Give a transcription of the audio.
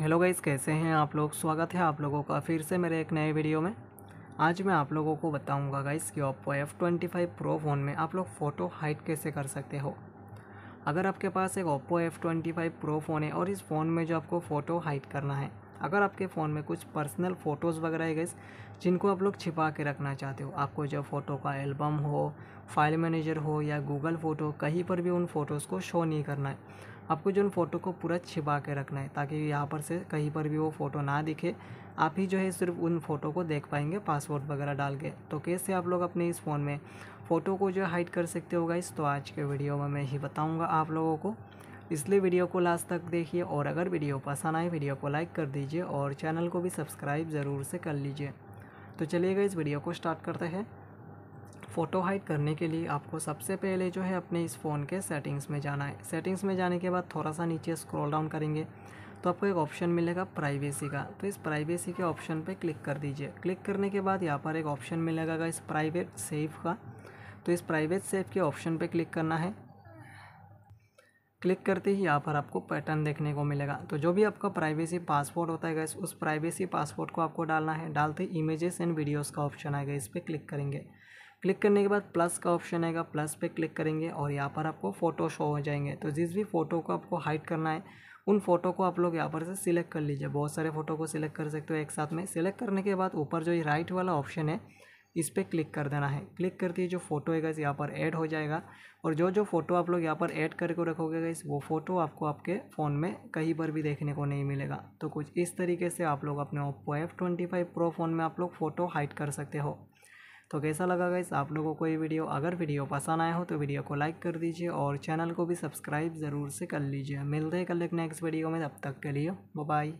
hello guys कैसे हैं आप लोग स्वागत है आप लोगों का फिर से मेरे एक नए वीडियो में आज मैं आप लोगों को बताऊंगा गाइस कि Oppo F twenty five pro phone में आप लोग फ़ोटो हाइट कैसे कर सकते हो अगर आपके पास एक Oppo F twenty five pro phone है और इस फ़ोन में जो आपको फ़ोटो हाइट करना है अगर आपके फ़ोन में कुछ पर्सनल फ़ोटोज़ वगैरह है गई जिनको आप लोग छिपा के रखना चाहते हो आपको जब फ़ोटो का एल्बम हो फाइल मैनेजर हो या गूगल फ़ोटो कहीं पर भी उन फ़ोटोज़ को शो नहीं करना है आपको जो उन फ़ोटो को पूरा छिपा के रखना है ताकि यहाँ पर से कहीं पर भी वो फ़ोटो ना दिखे आप ही जो है सिर्फ उन फ़ोटो को देख पाएंगे पासवर्ड वगैरह डाल के तो कैसे आप लोग अपने इस फ़ोन में फ़ोटो को जो हाइड कर सकते हो गाइस तो आज के वीडियो में मैं ही बताऊँगा आप लोगों को इसलिए वीडियो को लास्ट तक देखिए और अगर वीडियो पसंद आए वीडियो को लाइक कर दीजिए और चैनल को भी सब्सक्राइब ज़रूर से कर लीजिए तो चलिएगा इस वीडियो को स्टार्ट करते हैं फ़ोटो हाइट करने के लिए आपको सबसे पहले जो है अपने इस फ़ोन के सेटिंग्स में जाना है सेटिंग्स में जाने के बाद थोड़ा सा नीचे स्क्रॉल डाउन करेंगे तो आपको एक ऑप्शन मिलेगा प्राइवेसी का तो इस प्राइवेसी के ऑप्शन पर क्लिक कर दीजिए क्लिक करने के बाद यहाँ पर एक ऑप्शन मिलेगा इस प्राइवेट सेफ का तो इस प्राइवेट सेफ के ऑप्शन पर क्लिक करना है क्लिक करते ही यहाँ पर आपको पैटर्न देखने को मिलेगा तो जो भी आपका प्राइवेसी पासवर्ड होता है गैस उस प्राइवेसी पासवर्ड को आपको डालना है डालते ही इमेजेस एंड वीडियोस का ऑप्शन आएगा इस पर क्लिक करेंगे क्लिक करने के बाद प्लस का ऑप्शन आएगा प्लस पे क्लिक करेंगे और यहाँ पर आपको फ़ोटो शो हो जाएंगे तो जिस भी फ़ोटो को आपको हाइड करना है उन फ़ोटो को आप लोग यहाँ पर से सिलेक्ट कर लीजिए बहुत सारे फ़ोटो को सिलेक्ट कर सकते हो एक साथ में सिलेक्ट करने के बाद ऊपर जो ये राइट वाला ऑप्शन है इस पर क्लिक कर देना है क्लिक करते ही जो फोटो है गाइस यहाँ पर ऐड हो जाएगा और जो जो फोटो आप लोग यहाँ पर ऐड करके रखोगे गाइस वो फोटो आपको आपके फ़ोन में कहीं पर भी देखने को नहीं मिलेगा तो कुछ इस तरीके से आप लोग अपने Oppo F twenty five pro phone में आप लोग फ़ोटो हाइड कर सकते हो तो कैसा लगा गाइस आप लोगों को ये वीडियो अगर वीडियो पसंद आया हो तो वीडियो को लाइक कर दीजिए और चैनल को भी सब्सक्राइब ज़रूर से कर लीजिए मिलते हैं कल एक नेक्स्ट वीडियो में तब तक के लिए बाय